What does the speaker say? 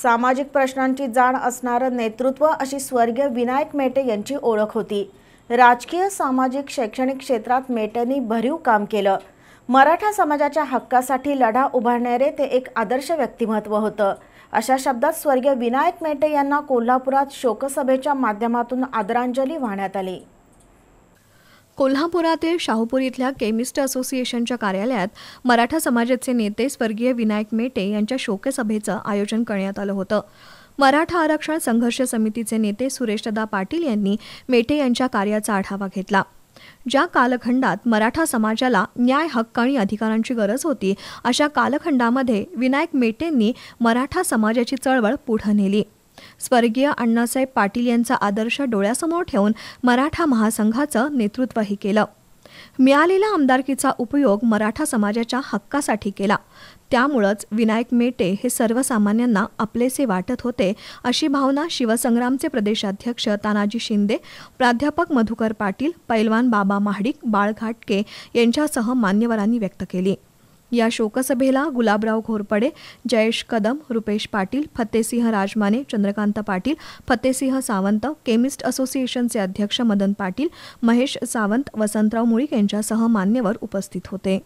सामाजिक प्रश्नांची जाण असणारं नेतृत्व अशी स्वर्गीय विनायक मेटे यांची ओळख होती राजकीय सामाजिक शैक्षणिक क्षेत्रात मेटेंनी भरीव काम केलं मराठा समाजाच्या हक्कासाठी लढा उभारणारे ते एक आदर्श व्यक्तिमत्व होतं अशा शब्दात स्वर्गीय विनायक मेटे यांना कोल्हापुरात शोकसभेच्या माध्यमातून आदरांजली वाहण्यात आली कोल्हापुरातील शाहूपूर इथल्या केमिस्ट असोसिएशनच्या कार्यालयात मराठा समाजाचे नेते स्वर्गीय विनायक मेटे यांच्या शोकसभेचं आयोजन करण्यात आलं होतं मराठा आरक्षण संघर्ष समितीचे नेते सुरेशदा पाटील यांनी मेटे यांच्या कार्याचा आढावा घेतला ज्या कालखंडात मराठा समाजाला न्याय हक्क आणि अधिकारांची गरज होती अशा कालखंडामध्ये विनायक मेटेंनी मराठा समाजाची चळवळ पुढे नेली स्वर्गीय अण्णासाहेब पाटील यांचा आदर्श डोळ्यासमोर ठेवून मराठा महासंघाचं नेतृत्वही केलं मिळालेला आमदारकीचा उपयोग मराठा समाजाच्या हक्कासाठी केला त्यामुळंच विनायक मेटे हे सर्वसामान्यांना आपलेसे वाटत होते अशी भावना शिवसंग्रामचे प्रदेशाध्यक्ष तानाजी शिंदे प्राध्यापक मधुकर पाटील पैलवान बाबा महाडिक बाळ घाटके यांच्यासह मान्यवरांनी व्यक्त केली या शोकसभेला गुलाबराव घोरपडे जयेश कदम रुपेश पाटील फतेसिंह राजमाने चंद्रकांत पाटील फतेसिंह सावंत केमिस्ट असोसिएशनचे अध्यक्ष मदन पाटील महेश सावंत वसंतराव मुळीक यांच्यासह मान्यवर उपस्थित होते